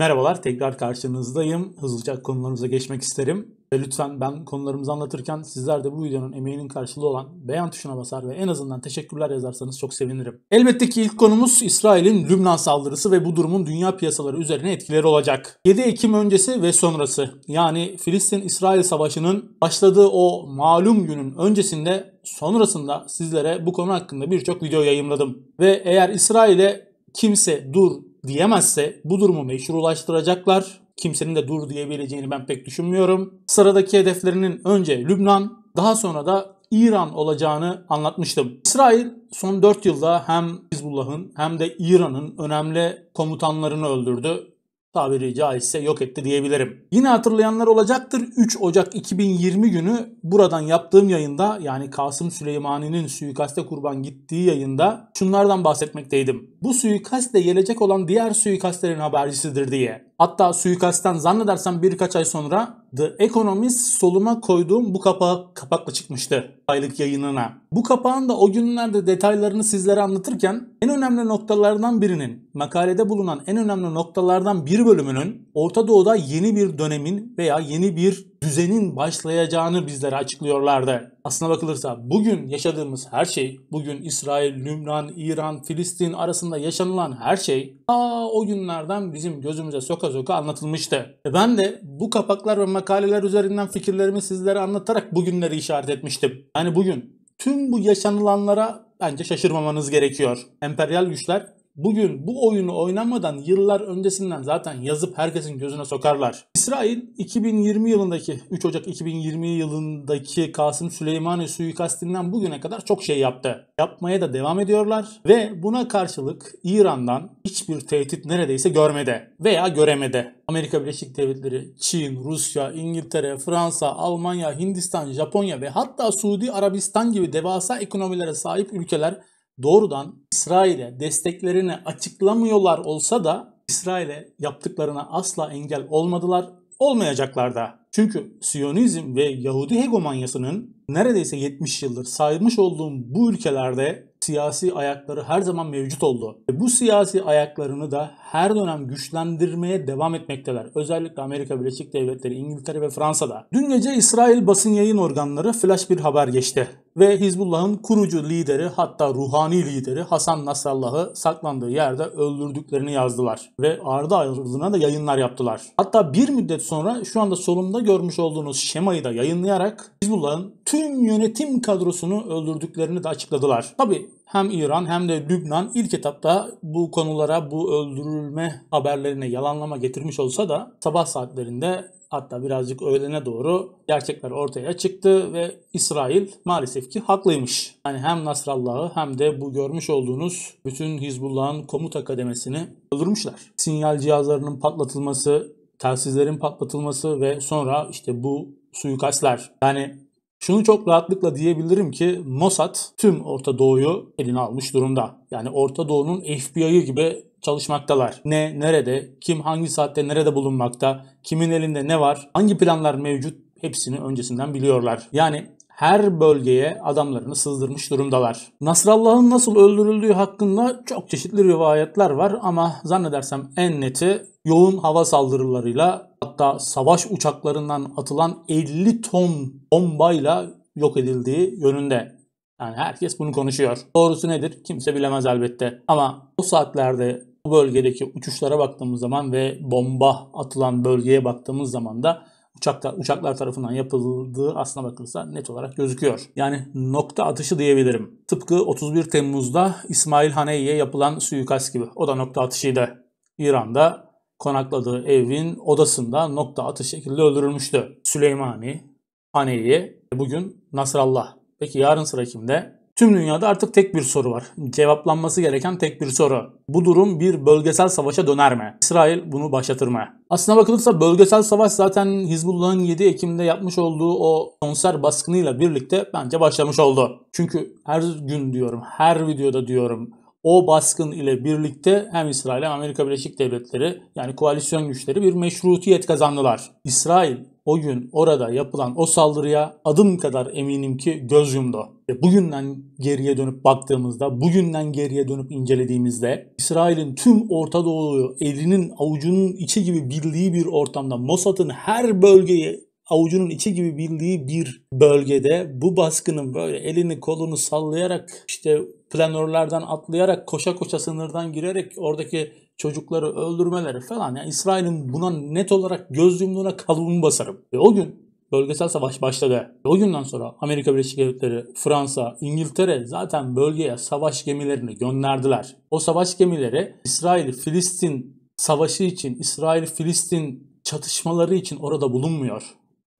Merhabalar, tekrar karşınızdayım. Hızlıca konularımıza geçmek isterim. Ve lütfen ben konularımızı anlatırken sizler de bu videonun emeğinin karşılığı olan beğen tuşuna basar ve en azından teşekkürler yazarsanız çok sevinirim. Elbette ki ilk konumuz İsrail'in Lübnan saldırısı ve bu durumun dünya piyasaları üzerine etkileri olacak. 7 Ekim öncesi ve sonrası yani Filistin-İsrail savaşının başladığı o malum günün öncesinde sonrasında sizlere bu konu hakkında birçok video yayınladım. Ve eğer İsrail'e kimse dur diyemezse bu durumu meşrulaştıracaklar. Kimsenin de dur diyebileceğini ben pek düşünmüyorum. Sıradaki hedeflerinin önce Lübnan, daha sonra da İran olacağını anlatmıştım. İsrail son 4 yılda hem Hizbullah'ın hem de İran'ın önemli komutanlarını öldürdü tabiri caizse yok etti diyebilirim. Yine hatırlayanlar olacaktır. 3 Ocak 2020 günü buradan yaptığım yayında yani Kasım Süleymani'nin suikaste kurban gittiği yayında şunlardan bahsetmekteydim. Bu suikast de gelecek olan diğer suikastlerin habercisidir diye. Hatta suikastten zannedersem birkaç ay sonra The Economist soluma koyduğum bu kapağı kapakla çıkmıştı aylık yayınına. Bu kapağın da o günlerde detaylarını sizlere anlatırken en önemli noktalardan birinin, makalede bulunan en önemli noktalardan bir bölümünün Orta Doğu'da yeni bir dönemin veya yeni bir düzenin başlayacağını bizlere açıklıyorlardı. Aslına bakılırsa bugün yaşadığımız her şey, bugün İsrail, Lübnan, İran, Filistin arasında yaşanılan her şey aa o günlerden bizim gözümüze soka soka anlatılmıştı. Ve ben de bu kapaklar ve makaleler üzerinden fikirlerimi sizlere anlatarak bugünleri işaret etmiştim. Yani bugün tüm bu yaşanılanlara bence şaşırmamanız gerekiyor. Emperyal güçler bugün bu oyunu oynamadan yıllar öncesinden zaten yazıp herkesin gözüne sokarlar. İsrail 2020 yılındaki 3 Ocak 2020 yılındaki Kasım Süleymaniye suikastinden bugüne kadar çok şey yaptı. Yapmaya da devam ediyorlar ve buna karşılık İran'dan hiçbir tehdit neredeyse görmede veya göremede. Amerika Birleşik Devletleri, Çin, Rusya, İngiltere, Fransa, Almanya, Hindistan, Japonya ve hatta Suudi Arabistan gibi devasa ekonomilere sahip ülkeler doğrudan İsrail'e desteklerini açıklamıyorlar olsa da İsrail'e yaptıklarına asla engel olmadılar olmayacaklar da. Çünkü Siyonizm ve Yahudi hegemonyasının neredeyse 70 yıldır saymış olduğum bu ülkelerde siyasi ayakları her zaman mevcut oldu. Ve bu siyasi ayaklarını da her dönem güçlendirmeye devam etmekteler. Özellikle Amerika Birleşik Devletleri, İngiltere ve Fransa'da. Dün gece İsrail basın yayın organları flash bir haber geçti ve Hizbullah'ın kurucu lideri hatta ruhani lideri Hasan Nasrallah'ı saklandığı yerde öldürdüklerini yazdılar ve ardı ardına da yayınlar yaptılar. Hatta bir müddet sonra şu anda solumda görmüş olduğunuz şemayı da yayınlayarak Hizbullah'ın tüm yönetim kadrosunu öldürdüklerini de açıkladılar. Tabi hem İran hem de Lübnan ilk etapta bu konulara bu öldürül görme haberlerine yalanlama getirmiş olsa da sabah saatlerinde hatta birazcık öğlene doğru gerçekler ortaya çıktı ve İsrail maalesef ki haklıymış. Yani hem Nasrallah'ı hem de bu görmüş olduğunuz bütün Hizbullah'ın komuta kademesini öldürmüşler. Sinyal cihazlarının patlatılması, telsizlerin patlatılması ve sonra işte bu suikastler. Yani şunu çok rahatlıkla diyebilirim ki Mossad tüm Orta Doğu'yu eline almış durumda. Yani Orta Doğu'nun FBI'ı gibi çalışmaktalar. Ne, nerede, kim hangi saatte nerede bulunmakta, kimin elinde ne var, hangi planlar mevcut hepsini öncesinden biliyorlar. Yani her bölgeye adamlarını sızdırmış durumdalar. Nasrallah'ın nasıl öldürüldüğü hakkında çok çeşitli rivayetler var ama zannedersem en neti yoğun hava saldırılarıyla hatta savaş uçaklarından atılan 50 ton bombayla yok edildiği yönünde. Yani herkes bunu konuşuyor. Doğrusu nedir? Kimse bilemez elbette. Ama o saatlerde bölgedeki uçuşlara baktığımız zaman ve bomba atılan bölgeye baktığımız zaman da uçaklar, uçaklar tarafından yapıldığı aslına bakılırsa net olarak gözüküyor. Yani nokta atışı diyebilirim. Tıpkı 31 Temmuz'da İsmail Haney'e yapılan suikast gibi. O da nokta atışıydı. İran'da konakladığı evin odasında nokta atış şekilde öldürülmüştü. Süleymani, Haney'i, bugün Nasrallah. Peki yarın sıra kimde? Tüm dünyada artık tek bir soru var. Cevaplanması gereken tek bir soru. Bu durum bir bölgesel savaşa döner mi? İsrail bunu başlatır mı? Aslına bakılırsa bölgesel savaş zaten Hizbullah'ın 7 Ekim'de yapmış olduğu o konser baskınıyla birlikte bence başlamış oldu. Çünkü her gün diyorum, her videoda diyorum o baskın ile birlikte hem İsrail hem Amerika Birleşik Devletleri yani koalisyon güçleri bir meşrutiyet kazandılar. İsrail o gün orada yapılan o saldırıya adım kadar eminim ki göz yumdu. Ve bugünden geriye dönüp baktığımızda, bugünden geriye dönüp incelediğimizde İsrail'in tüm Orta Doğu'yu elinin avucunun içi gibi bildiği bir ortamda Mossad'ın her bölgeyi avucunun içi gibi bildiği bir bölgede bu baskının böyle elini kolunu sallayarak işte planörlerden atlayarak koşa koşa sınırdan girerek oradaki çocukları öldürmeleri falan. Yani İsrail'in buna net olarak göz yumduğuna kalıbımı basarım. Ve o gün bölgesel savaş başladı. Ve o günden sonra Amerika Birleşik Devletleri, Fransa, İngiltere zaten bölgeye savaş gemilerini gönderdiler. O savaş gemileri İsrail-Filistin savaşı için, İsrail-Filistin çatışmaları için orada bulunmuyor.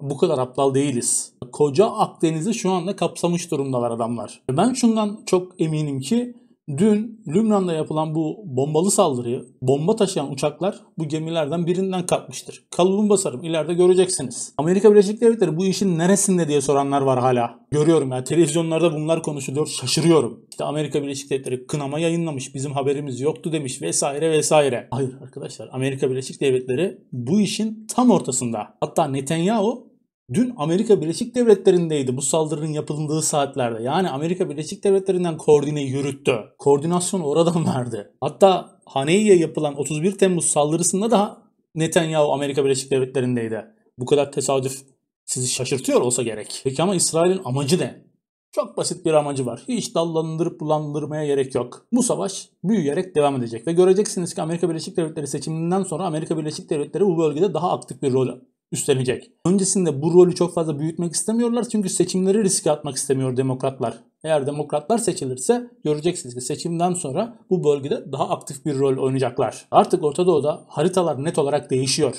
Bu kadar aptal değiliz. Koca Akdeniz'i şu anda kapsamış durumdalar adamlar. E, ben şundan çok eminim ki Dün Lübnan'da yapılan bu bombalı saldırıyı bomba taşıyan uçaklar bu gemilerden birinden kalkmıştır. Kalıbını basarım ileride göreceksiniz. Amerika Birleşik Devletleri bu işin neresinde diye soranlar var hala. Görüyorum ya televizyonlarda bunlar konuşuluyor şaşırıyorum. İşte Amerika Birleşik Devletleri kınama yayınlamış bizim haberimiz yoktu demiş vesaire vesaire. Hayır arkadaşlar Amerika Birleşik Devletleri bu işin tam ortasında. Hatta Netanyahu Dün Amerika Birleşik Devletleri'ndeydi bu saldırının yapıldığı saatlerde. Yani Amerika Birleşik Devletleri'nden koordine yürüttü. Koordinasyon oradan verdi. Hatta Haney'e yapılan 31 Temmuz saldırısında da Netanyahu Amerika Birleşik Devletleri'ndeydi. Bu kadar tesadüf sizi şaşırtıyor olsa gerek. Peki ama İsrail'in amacı ne? Çok basit bir amacı var. Hiç dallandırıp bulandırmaya gerek yok. Bu savaş büyüyerek devam edecek ve göreceksiniz ki Amerika Birleşik Devletleri seçiminden sonra Amerika Birleşik Devletleri bu bölgede daha aktif bir rol üstlenecek. Öncesinde bu rolü çok fazla büyütmek istemiyorlar çünkü seçimleri riske atmak istemiyor demokratlar. Eğer demokratlar seçilirse göreceksiniz ki seçimden sonra bu bölgede daha aktif bir rol oynayacaklar. Artık Orta Doğu'da haritalar net olarak değişiyor.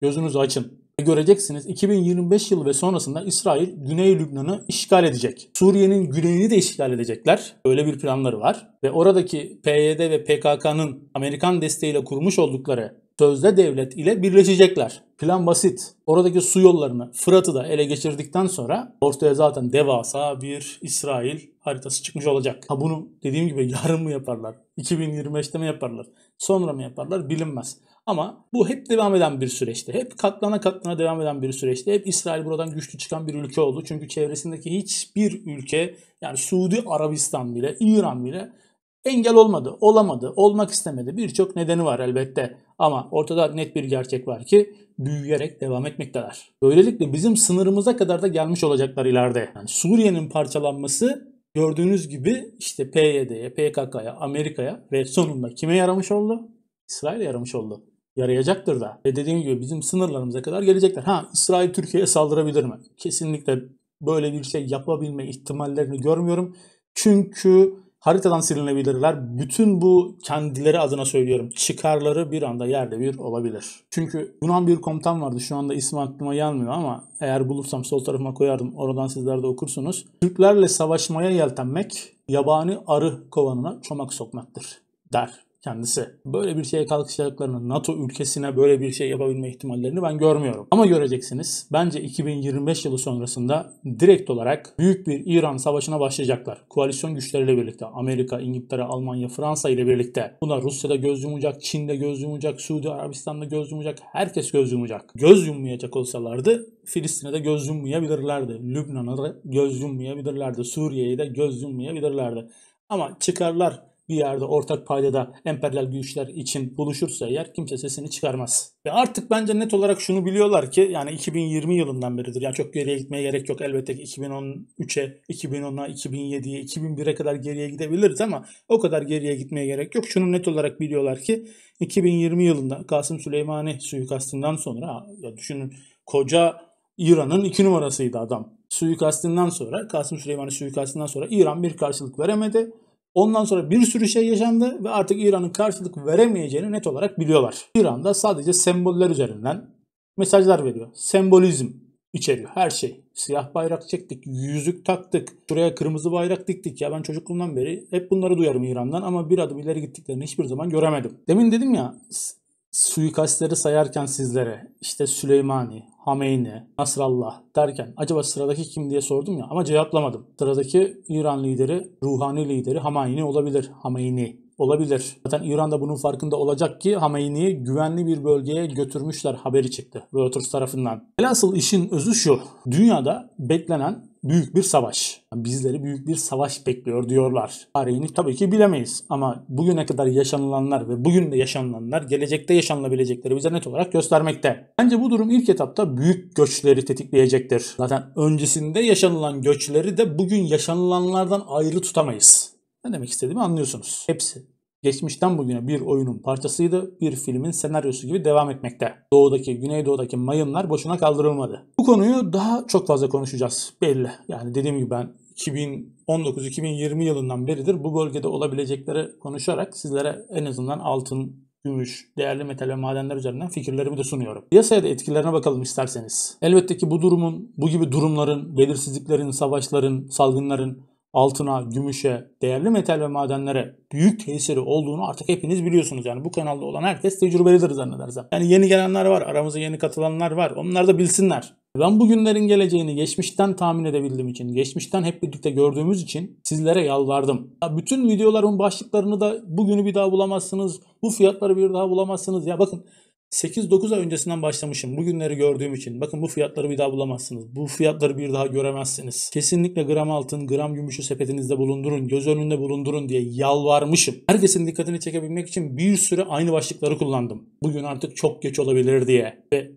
Gözünüzü açın. Göreceksiniz 2025 yılı ve sonrasında İsrail Güney Lübnan'ı işgal edecek. Suriye'nin güneyini de işgal edecekler. Öyle bir planları var. Ve oradaki PYD ve PKK'nın Amerikan desteğiyle kurmuş oldukları sözde devlet ile birleşecekler. Plan basit. Oradaki su yollarını Fırat'ı da ele geçirdikten sonra ortaya zaten devasa bir İsrail haritası çıkmış olacak. Ha bunu dediğim gibi yarın mı yaparlar? 2025'te mi yaparlar? Sonra mı yaparlar? Bilinmez. Ama bu hep devam eden bir süreçti. Hep katlana katlana devam eden bir süreçti. Hep İsrail buradan güçlü çıkan bir ülke oldu. Çünkü çevresindeki hiçbir ülke yani Suudi Arabistan bile, İran bile Engel olmadı, olamadı, olmak istemedi. Birçok nedeni var elbette. Ama ortada net bir gerçek var ki büyüyerek devam etmekteler. Böylelikle bizim sınırımıza kadar da gelmiş olacaklar ileride. Yani Suriye'nin parçalanması gördüğünüz gibi işte PYD'ye, PKK'ya, Amerika'ya ve sonunda kime yaramış oldu? İsrail'e yaramış oldu. Yarayacaktır da. Ve dediğim gibi bizim sınırlarımıza kadar gelecekler. Ha İsrail Türkiye'ye saldırabilir mi? Kesinlikle böyle bir şey yapabilme ihtimallerini görmüyorum. Çünkü haritadan silinebilirler. Bütün bu kendileri adına söylüyorum çıkarları bir anda yerde bir olabilir. Çünkü Yunan bir komutan vardı şu anda ismi aklıma gelmiyor ama eğer bulursam sol tarafıma koyardım oradan sizler de okursunuz. Türklerle savaşmaya yeltenmek yabani arı kovanına çomak sokmaktır der kendisi. Böyle bir şeye kalkışacaklarını, NATO ülkesine böyle bir şey yapabilme ihtimallerini ben görmüyorum. Ama göreceksiniz. Bence 2025 yılı sonrasında direkt olarak büyük bir İran savaşına başlayacaklar. Koalisyon güçleriyle birlikte Amerika, İngiltere, Almanya, Fransa ile birlikte. Buna Rusya'da göz yumacak, Çin'de göz yumacak, Suudi Arabistan'da göz yumacak, herkes göz yumacak. Göz yummayacak olsalardı Filistin'e de göz yummayabilirlerdi. Lübnan'a da göz yummayabilirlerdi. Suriye'ye de göz yummayabilirlerdi. Ama çıkarlar bir yerde ortak paydada emperyal güçler için buluşursa eğer kimse sesini çıkarmaz. Ve artık bence net olarak şunu biliyorlar ki yani 2020 yılından beridir. Yani çok geriye gitmeye gerek yok. Elbette ki 2013'e, 2010'a, 2007'ye, 2001'e kadar geriye gidebiliriz ama o kadar geriye gitmeye gerek yok. Şunu net olarak biliyorlar ki 2020 yılında Kasım Süleymani suikastından sonra ya düşünün koca İran'ın iki numarasıydı adam. Suikastinden sonra, Kasım Süleymani suikastinden sonra İran bir karşılık veremedi Ondan sonra bir sürü şey yaşandı ve artık İran'ın karşılık veremeyeceğini net olarak biliyorlar. İran da sadece semboller üzerinden mesajlar veriyor. Sembolizm içeriyor her şey. Siyah bayrak çektik, yüzük taktık, şuraya kırmızı bayrak diktik. Ya ben çocukluğumdan beri hep bunları duyarım İran'dan ama bir adım ileri gittiklerini hiçbir zaman göremedim. Demin dedim ya suikastleri sayarken sizlere işte Süleymani, Hameyni, Nasrallah derken acaba sıradaki kim diye sordum ya ama cevaplamadım. Sıradaki İran lideri, ruhani lideri Hamayni olabilir. Hameyni olabilir. Zaten İran da bunun farkında olacak ki Hameyni'yi güvenli bir bölgeye götürmüşler haberi çıktı Reuters tarafından. Velhasıl işin özü şu. Dünyada beklenen büyük bir savaş. Bizleri büyük bir savaş bekliyor diyorlar. Tarihini tabii ki bilemeyiz ama bugüne kadar yaşanılanlar ve bugün de yaşanılanlar gelecekte yaşanılabilecekleri bize net olarak göstermekte. Bence bu durum ilk etapta büyük göçleri tetikleyecektir. Zaten öncesinde yaşanılan göçleri de bugün yaşanılanlardan ayrı tutamayız. Ne demek istediğimi anlıyorsunuz. Hepsi geçmişten bugüne bir oyunun parçasıydı, bir filmin senaryosu gibi devam etmekte. Doğudaki, Güneydoğu'daki mayınlar boşuna kaldırılmadı. Bu konuyu daha çok fazla konuşacağız belli. Yani dediğim gibi ben 2019-2020 yılından beridir bu bölgede olabilecekleri konuşarak sizlere en azından altın gümüş, değerli metal ve madenler üzerinden fikirlerimi de sunuyorum. Piyasaya da etkilerine bakalım isterseniz. Elbette ki bu durumun, bu gibi durumların, belirsizliklerin, savaşların, salgınların altına, gümüşe, değerli metal ve madenlere büyük tesiri olduğunu artık hepiniz biliyorsunuz. Yani bu kanalda olan herkes tecrübelidir zannedersem. Yani yeni gelenler var, aramıza yeni katılanlar var. Onlar da bilsinler. Ben bugünlerin geleceğini geçmişten tahmin edebildiğim için, geçmişten hep birlikte gördüğümüz için sizlere yalvardım. Ya bütün videoların başlıklarını da bugünü bir daha bulamazsınız, bu fiyatları bir daha bulamazsınız. Ya bakın 8-9 ay öncesinden başlamışım. Bugünleri gördüğüm için. Bakın bu fiyatları bir daha bulamazsınız. Bu fiyatları bir daha göremezsiniz. Kesinlikle gram altın, gram gümüşü sepetinizde bulundurun. Göz önünde bulundurun diye yalvarmışım. Herkesin dikkatini çekebilmek için bir sürü aynı başlıkları kullandım. Bugün artık çok geç olabilir diye. Ve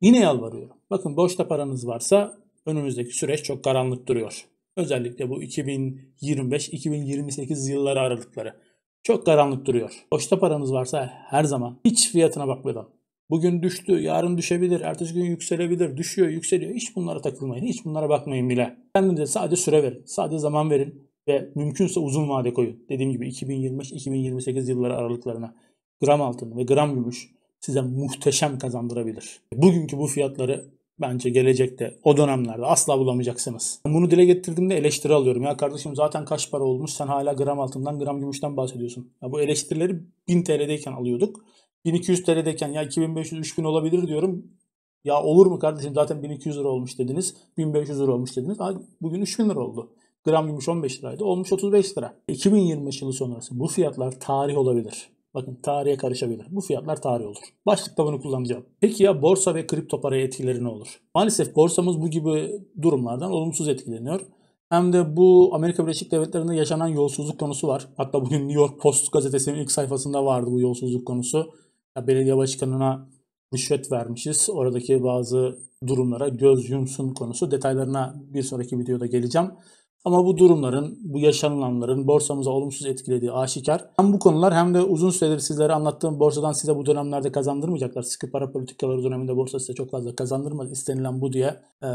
yine yalvarıyorum. Bakın boşta paranız varsa önümüzdeki süreç çok karanlık duruyor. Özellikle bu 2025-2028 yılları aralıkları. Çok karanlık duruyor. Boşta paranız varsa her zaman hiç fiyatına bakmadan Bugün düştü, yarın düşebilir, ertesi gün yükselebilir, düşüyor, yükseliyor. Hiç bunlara takılmayın, hiç bunlara bakmayın bile. Kendinize sadece süre verin, sadece zaman verin ve mümkünse uzun vade koyun. Dediğim gibi 2025-2028 yılları aralıklarına gram altın ve gram gümüş size muhteşem kazandırabilir. Bugünkü bu fiyatları bence gelecekte o dönemlerde asla bulamayacaksınız. Bunu dile getirdiğimde eleştiri alıyorum. Ya kardeşim zaten kaç para olmuş sen hala gram altından gram gümüşten bahsediyorsun. Ya bu eleştirileri 1000 TL'deyken alıyorduk. 1200 TL'deyken ya 2500-3000 olabilir diyorum. Ya olur mu kardeşim zaten 1200 lira olmuş dediniz. 1500 lira olmuş dediniz. bugün 3000 lira oldu. Gram gümüş 15 liraydı. Olmuş 35 lira. 2025 yılı sonrası bu fiyatlar tarih olabilir. Bakın tarihe karışabilir. Bu fiyatlar tarih olur. Başlıkta bunu kullanacağım. Peki ya borsa ve kripto paraya etkileri ne olur? Maalesef borsamız bu gibi durumlardan olumsuz etkileniyor. Hem de bu Amerika Birleşik Devletleri'nde yaşanan yolsuzluk konusu var. Hatta bugün New York Post gazetesinin ilk sayfasında vardı bu yolsuzluk konusu ya belediye başkanına rüşvet vermişiz. Oradaki bazı durumlara göz yumsun konusu detaylarına bir sonraki videoda geleceğim. Ama bu durumların, bu yaşanılanların borsamıza olumsuz etkilediği aşikar. Hem bu konular hem de uzun süredir sizlere anlattığım borsadan size bu dönemlerde kazandırmayacaklar. Sıkı para politikaları döneminde borsa size çok fazla kazandırmadı istenilen bu diye e,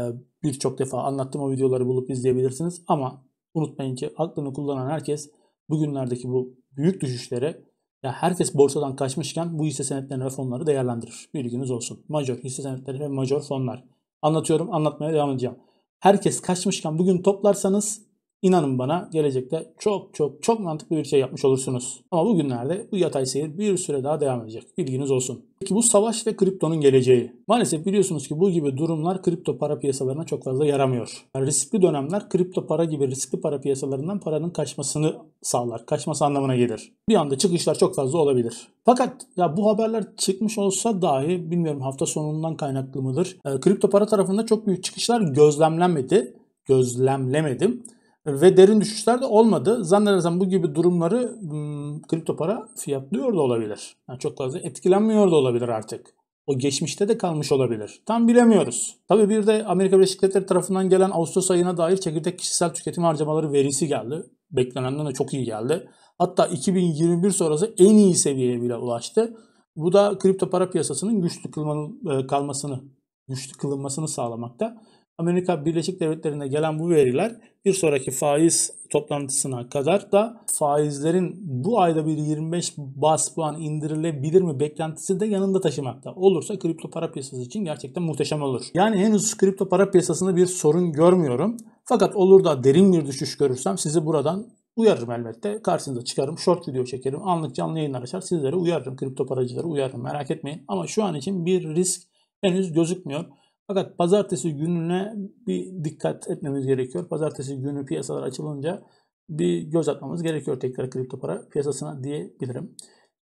birçok defa anlattığım o videoları bulup izleyebilirsiniz. Ama unutmayın ki aklını kullanan herkes bugünlerdeki bu büyük düşüşleri ya herkes borsadan kaçmışken bu hisse senetlerini ve fonları değerlendirir. Bilginiz olsun. Major hisse senetleri ve major fonlar. Anlatıyorum, anlatmaya devam edeceğim. Herkes kaçmışken bugün toplarsanız İnanın bana gelecekte çok çok çok mantıklı bir şey yapmış olursunuz. Ama bugünlerde bu yatay seyir bir süre daha devam edecek. Bilginiz olsun. Peki bu savaş ve kriptonun geleceği. Maalesef biliyorsunuz ki bu gibi durumlar kripto para piyasalarına çok fazla yaramıyor. Yani riskli dönemler kripto para gibi riskli para piyasalarından paranın kaçmasını sağlar. Kaçması anlamına gelir. Bir anda çıkışlar çok fazla olabilir. Fakat ya bu haberler çıkmış olsa dahi bilmiyorum hafta sonundan kaynaklı mıdır? E, kripto para tarafında çok büyük çıkışlar gözlemlenmedi. Gözlemlemedim ve derin düşüşler de olmadı. Zannedersem bu gibi durumları hmm, kripto para fiyatlıyor da olabilir. Yani çok fazla etkilenmiyor da olabilir artık. O geçmişte de kalmış olabilir. Tam bilemiyoruz. Tabii bir de Amerika Birleşik Devletleri tarafından gelen Ağustos ayına dair çekirdek kişisel tüketim harcamaları verisi geldi. Beklenenden de çok iyi geldi. Hatta 2021 sonrası en iyi seviyeye bile ulaştı. Bu da kripto para piyasasının güçlü kılman, e, kalmasını, güçlü kılınmasını sağlamakta. Amerika Birleşik Devletleri'ne gelen bu veriler bir sonraki faiz toplantısına kadar da faizlerin bu ayda bir 25 bas puan indirilebilir mi beklentisi de yanında taşımakta. Olursa kripto para piyasası için gerçekten muhteşem olur. Yani henüz kripto para piyasasında bir sorun görmüyorum. Fakat olur da derin bir düşüş görürsem sizi buradan uyarırım elbette. Karşınıza çıkarım, short video çekerim, anlık canlı yayınlar açar. Sizlere uyarırım, kripto paracıları uyarırım merak etmeyin. Ama şu an için bir risk henüz gözükmüyor. Fakat pazartesi gününe bir dikkat etmemiz gerekiyor. Pazartesi günü piyasalar açılınca bir göz atmamız gerekiyor tekrar kripto para piyasasına diyebilirim.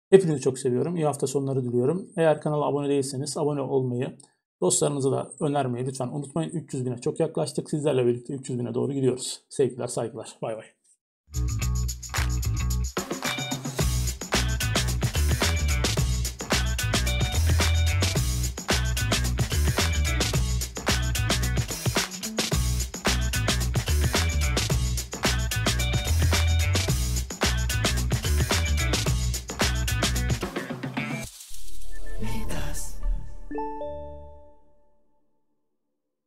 Hepinizi çok seviyorum. İyi hafta sonları diliyorum. Eğer kanala abone değilseniz abone olmayı, dostlarınıza da önermeyi lütfen unutmayın. 300 bine çok yaklaştık. Sizlerle birlikte 300 bine doğru gidiyoruz. Sevgiler, saygılar. Bay bay.